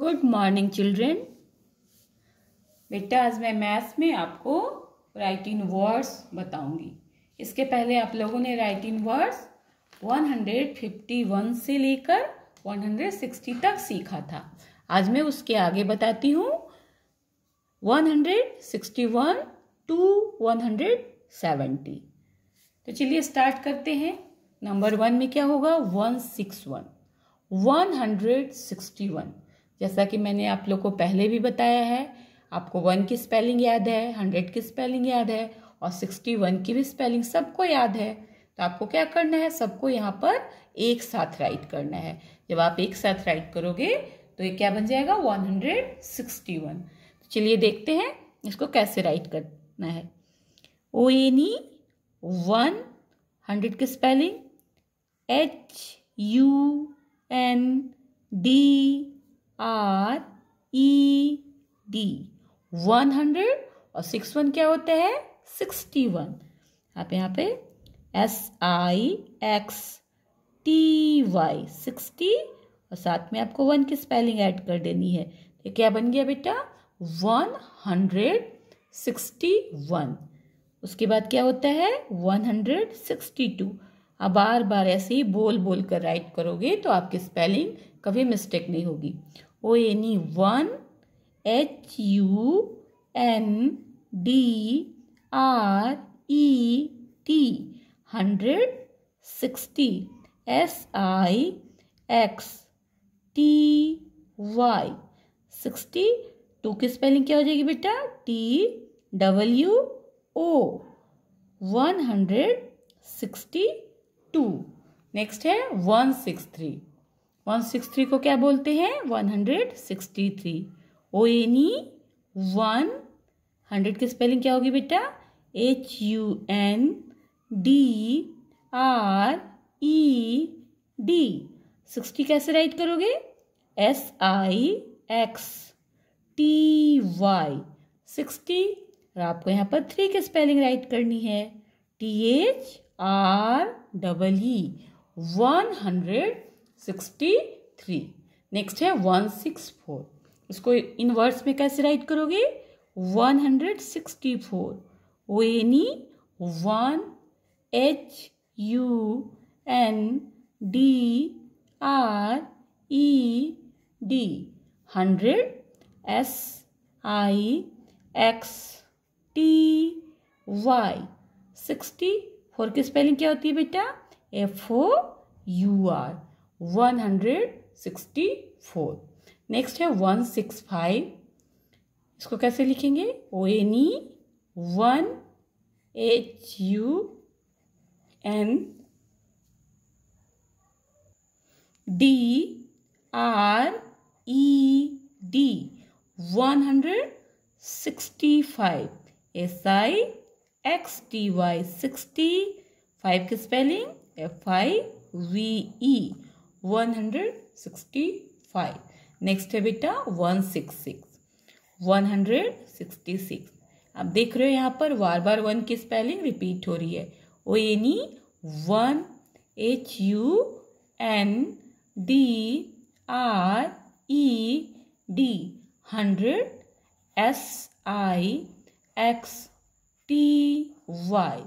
good morning children बेटा आज मैं मैथ्स में आपको राइट इन वर्ड्स बताऊंगी इसके पहले आप लोगों ने राइट इन वर्ड्स 151 से लेकर 160 तक सीखा था आज मैं उसके आगे बताती हूँ 161 टू 170 तो चलिए स्टार्ट करते हैं नंबर वन में क्या होगा 161 161 जैसा कि मैंने आप लोग को पहले भी बताया है आपको वन की स्पेलिंग याद है हंड्रेड की स्पेलिंग याद है और सिक्सटी वन की भी स्पेलिंग सबको याद है तो आपको क्या करना है सबको यहाँ पर एक साथ राइट करना है जब आप एक साथ राइट करोगे तो ये क्या बन जाएगा वन हंड्रेड सिक्सटी वन तो चलिए देखते हैं इसको कैसे राइट करना है O N E one hundred की spelling H U N D R E D one hundred और सिक्स वन क्या होता है सिक्सटी वन आप यहाँ पे S I X T Y sixty और साथ में आपको वन की स्पेलिंग ऐड कर देनी है तो क्या बन गया बेटा वन हंड्रेड सिक्सटी वन उसके बाद क्या होता है वन हंड्रेड सिक्सटी टू आप बार बार ऐसे ही बोल बोल कर राइट करोगे तो आपकी स्पेलिंग कभी मिस्टेक नहीं होगी O N E one H U N D R E T hundred sixty S I X T Y sixty two की स्पेलिंग क्या हो जाएगी बेटा T W O one hundred sixty two next है one six three one six three को क्या बोलते हैं one hundred sixty three O N E one hundred की स्पेलिंग क्या होगी बेटा H U N D R E D sixty कैसे राइट करोगे S I X T Y sixty और आपको यहाँ पर थ्री की स्पेलिंग राइट करनी है T H R double E one hundred sixty three next है वन सिक्स फोर इसको इनवर्स में कैसे राइट करोगे one hundred sixty four O N E one H U N D R E D hundred S I X T Y sixty four की spelling क्या होती है बेटा F O U R one hundred sixty four next है one six five इसको कैसे लिखेंगे O N E one H U N D R E D one hundred sixty five S I X T Y sixty five की spelling F I V E one hundred sixty five next है बेटा one six six one hundred sixty six आप देख रहे हो यहाँ पर बार बार वन की स्पेलिंग रिपीट हो रही है O N E one H U N D R E D hundred S I X T Y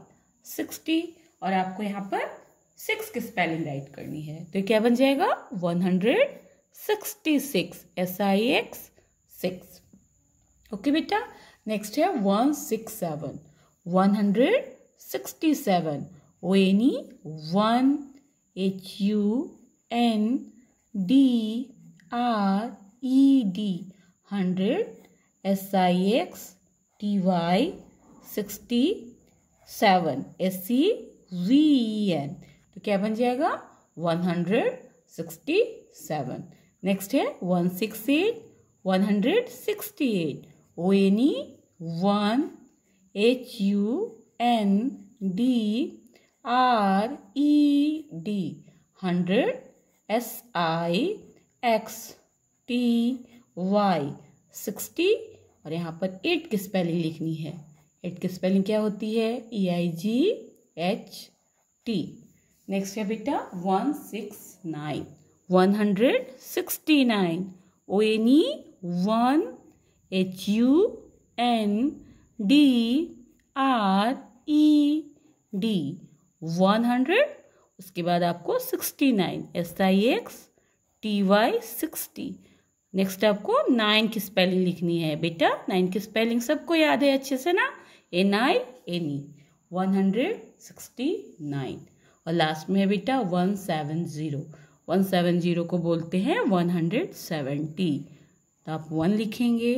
sixty और आपको यहाँ पर सिक्स की स्पेलिंग राइट करनी है तो क्या बन जाएगा one hundred sixty six S I X six okay बेटा नेक्स्ट है one six seven one hundred sixty seven O N E one H U N D R E D hundred S I X T Y sixty seven S C V N तो क्या बन जाएगा one hundred sixty seven next है one one six eight hundred sixty eight O N E one H U N D R E D hundred S I X T Y sixty और यहाँ पर eight की spelling लिखनी है eight की spelling क्या होती है E I G H T next है बेटा one six nine one hundred sixty nine O N E one H U N D R E D one hundred उसके बाद आपको sixty nine S I X T Y sixty next आपको nine की spelling लिखनी है बेटा nine की spelling सबको याद है अच्छे से ना N I N E one hundred sixty nine और लास्ट में है बेटा one seven zero one seven zero को बोलते हैं वन हंड्रेड सेवेंटी तो आप वन लिखेंगे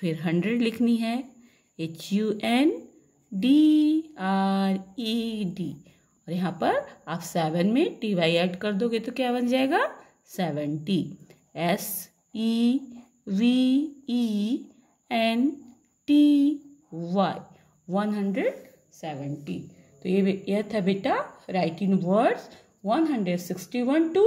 फिर हंड्रेड लिखनी है H U N D R E D और यहाँ पर आप सेवन में टी वाई ऐड कर दोगे तो क्या बन जाएगा seventy S E V E N T Y one hundred seventy तो ये यह था बेटा राइट इन वर्ड्स 161 टू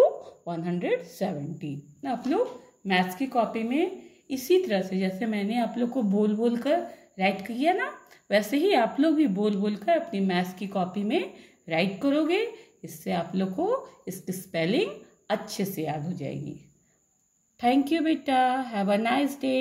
170 ना आप लोग मैथ्स की कॉपी में इसी तरह से जैसे मैंने आप लोग को बोल बोल कर राइट किया ना वैसे ही आप लोग भी बोल बोल कर अपनी मैथ्स की कॉपी में राइट करोगे इससे आप लोग को इसकी स्पेलिंग अच्छे से याद हो जाएगी थैंक यू बेटा हैव अ नाइस डे